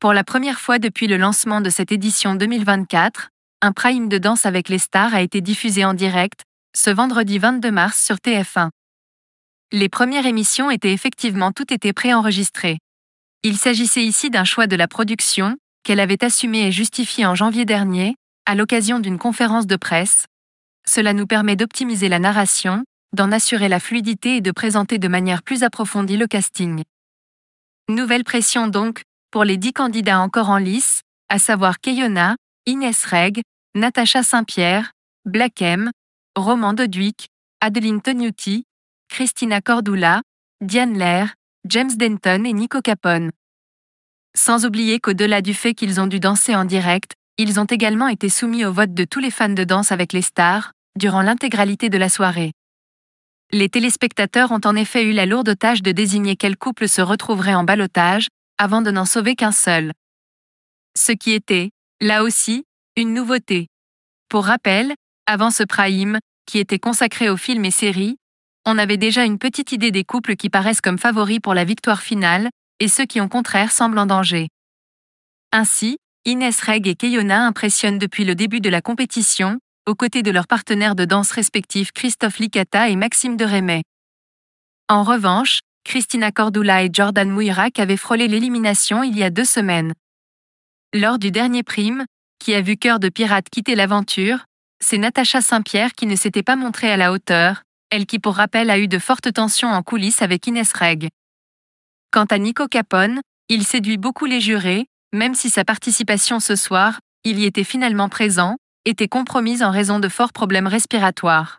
Pour la première fois depuis le lancement de cette édition 2024, un prime de danse avec les stars a été diffusé en direct, ce vendredi 22 mars sur TF1. Les premières émissions étaient effectivement toutes été préenregistrées. Il s'agissait ici d'un choix de la production, qu'elle avait assumé et justifié en janvier dernier, à l'occasion d'une conférence de presse. Cela nous permet d'optimiser la narration, d'en assurer la fluidité et de présenter de manière plus approfondie le casting. Nouvelle pression donc, pour les dix candidats encore en lice, à savoir Keyona, Inès Reg, Natacha Saint-Pierre, Blackem, Roman Dodwick, Adeline Tognuti, Christina Cordula, Diane Lair, James Denton et Nico Capone. Sans oublier qu'au-delà du fait qu'ils ont dû danser en direct, ils ont également été soumis au vote de tous les fans de danse avec les stars, durant l'intégralité de la soirée. Les téléspectateurs ont en effet eu la lourde tâche de désigner quel couple se retrouverait en balotage, avant de n'en sauver qu'un seul. Ce qui était, là aussi, une nouveauté. Pour rappel, avant ce prime, qui était consacré aux films et séries, on avait déjà une petite idée des couples qui paraissent comme favoris pour la victoire finale, et ceux qui au contraire semblent en danger. Ainsi, Inès Reg et Keyona impressionnent depuis le début de la compétition, aux côtés de leurs partenaires de danse respectifs Christophe Licata et Maxime de En revanche, Christina Cordula et Jordan Mouirac avaient frôlé l'élimination il y a deux semaines. Lors du dernier prime, qui a vu Cœur de Pirate quitter l'aventure, c'est Natacha Saint-Pierre qui ne s'était pas montrée à la hauteur, elle qui pour rappel a eu de fortes tensions en coulisses avec Inès Reg. Quant à Nico Capone, il séduit beaucoup les jurés, même si sa participation ce soir, il y était finalement présent, était compromise en raison de forts problèmes respiratoires.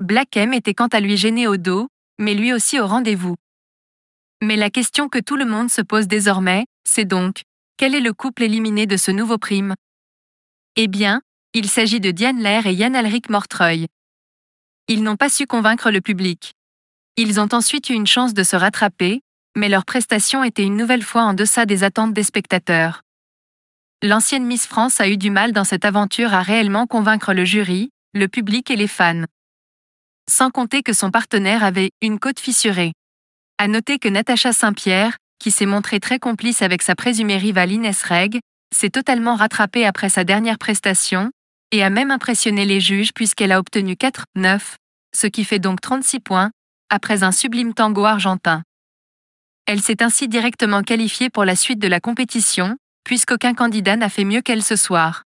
Black M était quant à lui gêné au dos, mais lui aussi au rendez-vous. Mais la question que tout le monde se pose désormais, c'est donc, quel est le couple éliminé de ce nouveau prime Eh bien, il s'agit de Diane Lair et Yann Alric Mortreuil. Ils n'ont pas su convaincre le public. Ils ont ensuite eu une chance de se rattraper, mais leur prestation était une nouvelle fois en deçà des attentes des spectateurs. L'ancienne Miss France a eu du mal dans cette aventure à réellement convaincre le jury, le public et les fans sans compter que son partenaire avait une côte fissurée. À noter que Natacha Saint-Pierre, qui s'est montrée très complice avec sa présumée rivale Inès Reg, s'est totalement rattrapée après sa dernière prestation, et a même impressionné les juges puisqu'elle a obtenu 4-9, ce qui fait donc 36 points, après un sublime tango argentin. Elle s'est ainsi directement qualifiée pour la suite de la compétition, puisqu'aucun candidat n'a fait mieux qu'elle ce soir.